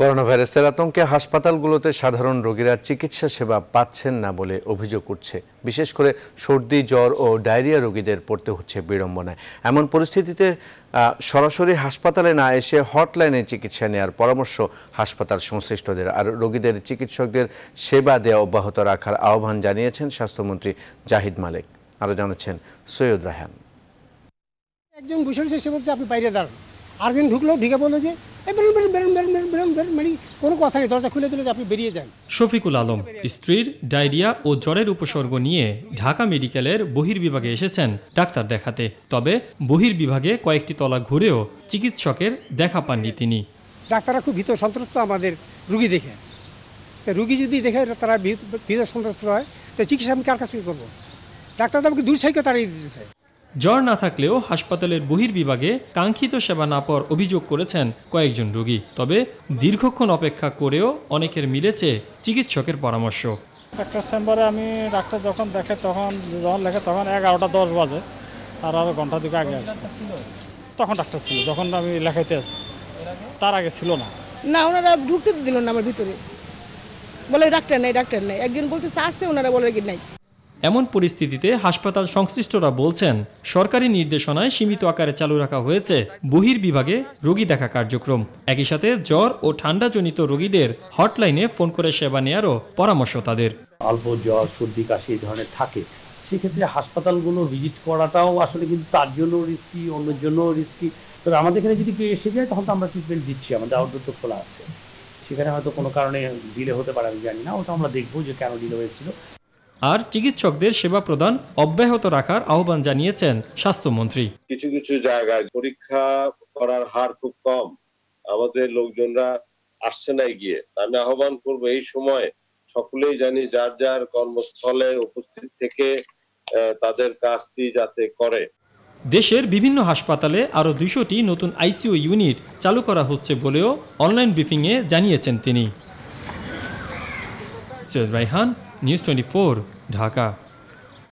corona ভাইরাসের আতঙ্কে হাসপাতালগুলোতে সাধারণ রোগীরা চিকিৎসা সেবা পাচ্ছেন না বলে অভিযোগ উঠছে বিশেষ করে সর্দি জ্বর ও ডায়রিয়া রোগীদের পড়তে হচ্ছে বিড়ম্বনায় এমন পরিস্থিতিতে সরাসরি হাসপাতালে না এসে হটলাইনে চিকিৎসা নেওয়ার পরামর্শ হাসপাতাল সংশ্লিষ্টদের আর রোগীদের চিকিৎসকদের সেবা দেওয়া অব্যাহত রাখার আহ্বান জানিয়েছেন স্বাস্থ্যমন্ত্রী জাহিদ মালেক আরও জানাচ্ছেন সৈয়দ রাহান একজন বসে সে বলছে আপনি বাইরে দাঁড়ান আরেকজন ঢুকলো ঢুকে বলে যে মানে কোনো দরজা খুলে আপনি বেরিয়ে যান শফিকুল আলম স্ত্রীর ডায়রিয়া ও জ্বরের উপসর্গ নিয়ে ঢাকা মেডিকেলের বহির্বিভাগে এসেছেন ডাক্তার দেখাতে তবে বহির্বিভাগে কয়েকটি তলা ঘুরেও চিকিৎসকের দেখা পাননি তিনি ডাক্তাররা খুব ভীত সন্ত্রস্ত আমাদের রুগী দেখে রুগী যদি দেখে তারা ভীত সন্ত্রস্ত হয় তো চিকিৎসা আমি কার কাছ থেকে করবো ডাক্তার তো আমাকে দূর সাইকে তাড়িয়ে দিতেছে জ্বর না থাকলেও হাসপাতালের বহির্বিভাগে কাঙ্ক্ষিত সেবা না পাওয়ার অভিযোগ করেছেন কয়েকজন রোগী তবে দীর্ঘক্ষণ অপেক্ষা করেও অনেকের মিলেছে চিকিৎসকের পরামর্শ একটা চেম্বারে আমি ডাক্তার যখন দেখে তখন যখন লেখে তখন এগারোটা দশ বাজে তার আরও ঘন্টা দিকে আগে আছে তখন ডাক্তার ছিল যখন আমি লেখাইতে আছি তার আগে ছিল না না ওনারা ঢুকতে দিল না আমার ভিতরে বলে ডাক্তার নেই ডাক্তার নেই একজন বলতেছে আসছে ওনারা বলে নাই এমন পরিস্থিতিতে হাসপাতাল সংশ্লিষ্টরা বলছেন সরকারি নির্দেশনায় সীমিত আকারে চালু রাখা হয়েছে বহির বিভাগে রোগী দেখা কার্যক্রম একই সাথে জ্বর ও ঠান্ডাজনিত রোগীদের হটলাইনে ফোন করে সেবা নেয়ারও পরামর্শ তাদের অল্প জ্বর সর্দি কাশি এই ধরনের থাকে সেক্ষেত্রে হাসপাতালগুলো ভিজিট করাটাও আসলে কিন্তু তার জন্য রিস্কি অন্যের জন্য রিস্কি তবে আমাদের এখানে যদি কেউ এসে যায় তখন তো আমরা ট্রিটমেন্ট দিচ্ছি আমাদের আউটডোর তো খোলা আছে সেখানে হয়তো কোনো কারণে ডিলে হতে পারে আমি জানি না ওটা আমরা দেখবো যে কেন ডিলে হয়েছিল আর চিকিৎসকদের সেবা প্রদান অব্যাহত রাখার আহ্বান জানিয়েছেন স্বাস্থ্যমন্ত্রী কিছু কিছু জায়গায় পরীক্ষা করার হার খুব কম আমাদের লোকজনরা আসছে না গিয়ে আমি আহ্বান করব এই সময় সকলেই জানি যার যার কর্মস্থলে উপস্থিত থেকে তাদের কাজটি যাতে করে দেশের বিভিন্ন হাসপাতালে আরও দুইশোটি নতুন আইসিইউ ইউনিট চালু করা হচ্ছে বলেও অনলাইন ব্রিফিংয়ে জানিয়েছেন তিনি সৈয়দ রাইহান न्यूज़ 24 ढाका